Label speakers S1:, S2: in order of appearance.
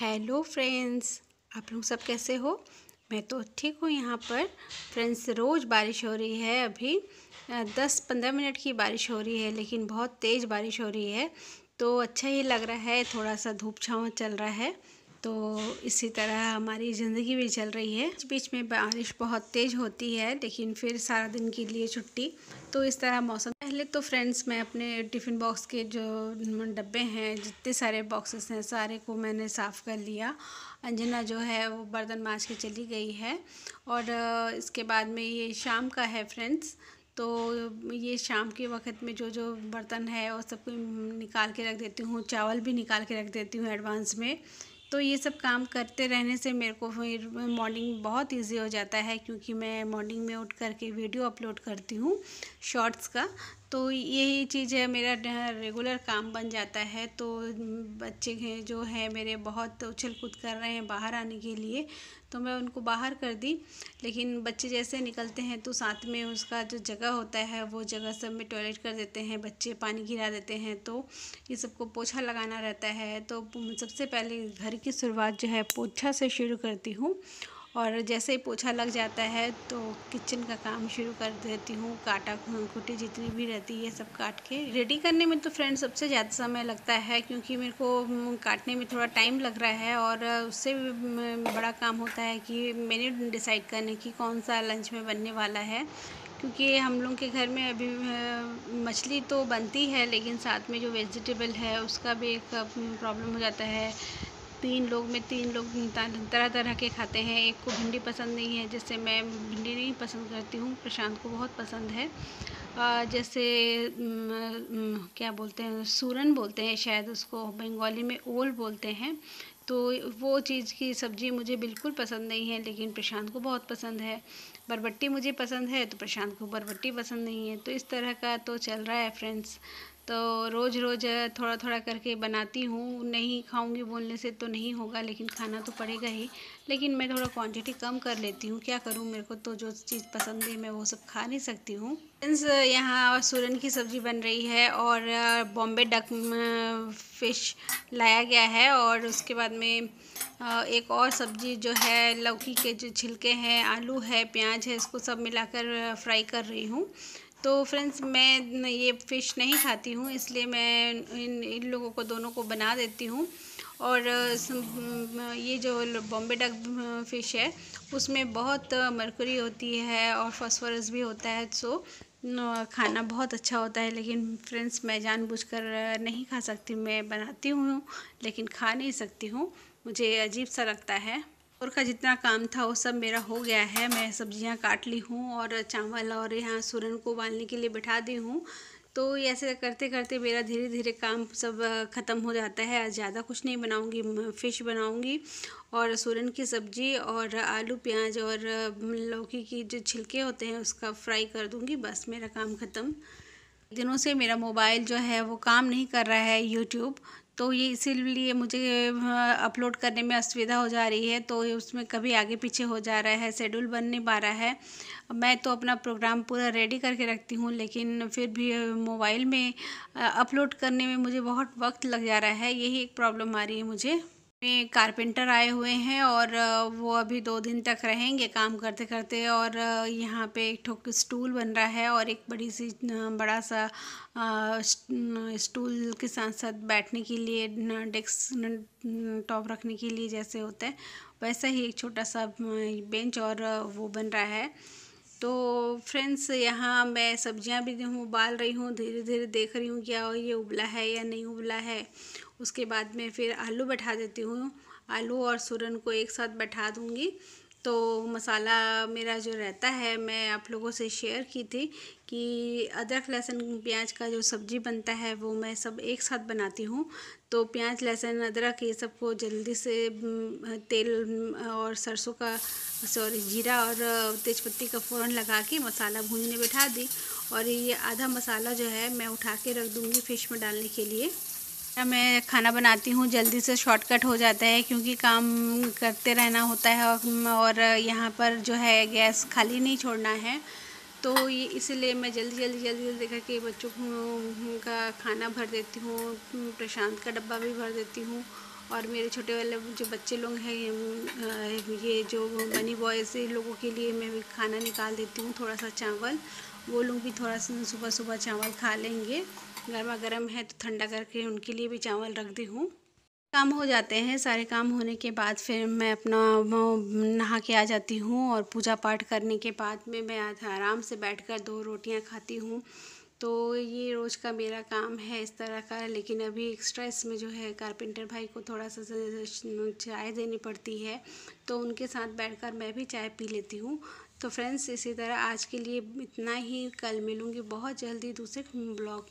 S1: hello friends आप लोग सब कैसे हो मैं तो ठीक हूँ यहाँ पर फ्रेंड्स रोज़ बारिश हो रही है अभी दस पंद्रह मिनट की बारिश हो रही है लेकिन बहुत तेज़ बारिश हो रही है तो अच्छा ही लग रहा है थोड़ा सा धूप छाँव चल रहा है तो इसी तरह हमारी ज़िंदगी भी चल रही है बीच में बारिश बहुत तेज़ होती है लेकिन फिर सारा दिन के लिए छुट्टी तो इस तरह मौसम पहले तो फ्रेंड्स मैं अपने टिफ़िन बॉक्स के जो डब्बे हैं जितने सारे बॉक्सेस हैं सारे को मैंने साफ़ कर लिया अंजना जो है वो बर्तन माँज के चली गई है और इसके बाद में ये शाम का है फ्रेंड्स तो ये शाम के वक्त में जो जो बर्तन है वो सबको निकाल के रख देती हूँ चावल भी निकाल के रख देती हूँ एडवांस में तो ये सब काम करते रहने से मेरे को फिर मॉर्निंग बहुत इजी हो जाता है क्योंकि मैं मॉर्निंग में उठ करके वीडियो अपलोड करती हूँ शॉर्ट्स का तो यही चीज़ है मेरा रेगुलर काम बन जाता है तो बच्चे हैं जो है मेरे बहुत उछल कूद कर रहे हैं बाहर आने के लिए तो मैं उनको बाहर कर दी लेकिन बच्चे जैसे निकलते हैं तो साथ में उसका जो जगह होता है वो जगह सब में टॉयलेट कर देते हैं बच्चे पानी गिरा देते हैं तो ये सबको पोछा लगाना रहता है तो सबसे पहले घर की शुरुआत जो है पोछा से शुरू करती हूँ और जैसे ही पोछा लग जाता है तो किचन का काम शुरू कर देती हूँ काटा कुटी जितनी भी रहती है सब काट के रेडी करने में तो फ्रेंड सबसे ज़्यादा समय लगता है क्योंकि मेरे को काटने में थोड़ा टाइम लग रहा है और उससे भी बड़ा काम होता है कि मैंने डिसाइड करने की कौन सा लंच में बनने वाला है क्योंकि हम लोग के घर में अभी मछली तो बनती है लेकिन साथ में जो वेजिटेबल है उसका भी एक प्रॉब्लम हो जाता है तीन लोग में तीन लोग तरह तरह के खाते हैं एक को भिंडी पसंद नहीं है जैसे मैं भिंडी नहीं पसंद करती हूँ प्रशांत को बहुत पसंद है जैसे क्या बोलते हैं सूरन बोलते हैं शायद उसको बंगाली में ओल बोलते हैं तो वो चीज़ की सब्ज़ी मुझे बिल्कुल पसंद नहीं है लेकिन प्रशांत को बहुत पसंद है बरबट्टी मुझे पसंद है तो प्रशांत को बरबट्टी पसंद नहीं है तो इस तरह का तो चल रहा है फ्रेंड्स तो रोज़ रोज़ थोड़ा थोड़ा करके बनाती हूँ नहीं खाऊंगी बोलने से तो नहीं होगा लेकिन खाना तो पड़ेगा ही लेकिन मैं थोड़ा क्वांटिटी कम कर लेती हूँ क्या करूँ मेरे को तो जो चीज़ पसंद है मैं वो सब खा नहीं सकती हूँ फ्रेंड्स यहाँ सूरन की सब्ज़ी बन रही है और बॉम्बे डक फ़िश लाया गया है और उसके बाद में एक और सब्ज़ी जो है लौकी के जो छिलके हैं आलू है प्याज है इसको सब मिलाकर फ्राई कर रही हूँ तो फ्रेंड्स मैं ये फ़िश नहीं खाती हूँ इसलिए मैं इन इन लोगों को दोनों को बना देती हूँ और ये जो बॉम्बे डक फ़िश है उसमें बहुत मरकरी होती है और फॉस्फोरस भी होता है सो खाना बहुत अच्छा होता है लेकिन फ्रेंड्स मैं जानबूझकर नहीं खा सकती मैं बनाती हूँ लेकिन खा नहीं सकती हूँ मुझे अजीब सा लगता है और का जितना काम था वो सब मेरा हो गया है मैं सब्जियां काट ली हूँ और चावल और यहाँ सूरन को उबालने के लिए बैठा दी हूँ तो ऐसे करते करते मेरा धीरे धीरे काम सब ख़त्म हो जाता है आज ज़्यादा कुछ नहीं बनाऊँगी फ़िश बनाऊँगी और सूरन की सब्ज़ी और आलू प्याज और लौकी की जो छिलके होते हैं उसका फ्राई कर दूँगी बस मेरा काम ख़त्म दिनों से मेरा मोबाइल जो है वो काम नहीं कर रहा है यूट्यूब तो ये इसीलिए मुझे अपलोड हाँ, करने में असुविधा हो जा रही है तो उसमें कभी आगे पीछे हो जा रहा है शेड्यूल बन नहीं पा रहा है मैं तो अपना प्रोग्राम पूरा रेडी करके रखती हूँ लेकिन फिर भी मोबाइल में अपलोड करने में मुझे बहुत वक्त लग जा रहा है यही एक प्रॉब्लम आ रही है मुझे में कारपेंटर आए हुए हैं और वो अभी दो दिन तक रहेंगे काम करते करते और यहाँ पे एक ठोक स्टूल बन रहा है और एक बड़ी सी बड़ा सा स्टूल के साथ साथ बैठने के लिए डेस्क टॉप रखने के लिए जैसे होते हैं वैसा ही एक छोटा सा बेंच और वो बन रहा है तो फ्रेंड्स यहाँ मैं सब्जियाँ भी हूँ उबाल रही हूँ धीरे धीरे देख रही हूँ क्या ये उबला है या नहीं उबला है उसके बाद में फिर आलू बैठा देती हूँ आलू और सूरन को एक साथ बैठा दूँगी तो मसाला मेरा जो रहता है मैं आप लोगों से शेयर की थी कि अदरक लहसुन प्याज का जो सब्ज़ी बनता है वो मैं सब एक साथ बनाती हूँ तो प्याज लहसुन अदरक ये सबको जल्दी से तेल और सरसों का सॉरी जीरा और तेज़पत्ती का फ़ोरन लगा के मसाला भूनने बैठा दी और ये आधा मसाला जो है मैं उठा के रख दूँगी फिश में डालने के लिए अच्छा, मैं खाना बनाती हूँ जल्दी से शॉर्टकट हो जाता है क्योंकि काम करते रहना होता है और यहाँ पर जो है गैस खाली नहीं छोड़ना है तो ये इसलिए मैं जल्दी जल्दी जल्दी जल्दी करके बच्चों का खाना भर देती हूँ प्रशांत का डब्बा भी भर देती हूँ और मेरे छोटे वाले जो बच्चे लोग हैं ये जो बनी बॉयज़ लोगों के लिए मैं भी खाना निकाल देती हूँ थोड़ा सा चावल वो लोग भी थोड़ा सा सुबह सुबह चावल खा लेंगे गर्मा गर्म है तो ठंडा करके उनके लिए भी चावल रख दी हूँ काम हो जाते हैं सारे काम होने के बाद फिर मैं अपना नहा के आ जाती हूँ और पूजा पाठ करने के बाद में मैं आराम से बैठकर दो रोटियाँ खाती हूँ तो ये रोज़ का मेरा काम है इस तरह का लेकिन अभी एक्स्ट्रा इसमें जो है कारपेंटर भाई को थोड़ा सा चाय देनी पड़ती है तो उनके साथ बैठकर मैं भी चाय पी लेती हूँ तो फ्रेंड्स इसी तरह आज के लिए इतना ही कल मिलूँगी बहुत जल्दी दूसरे ब्लॉग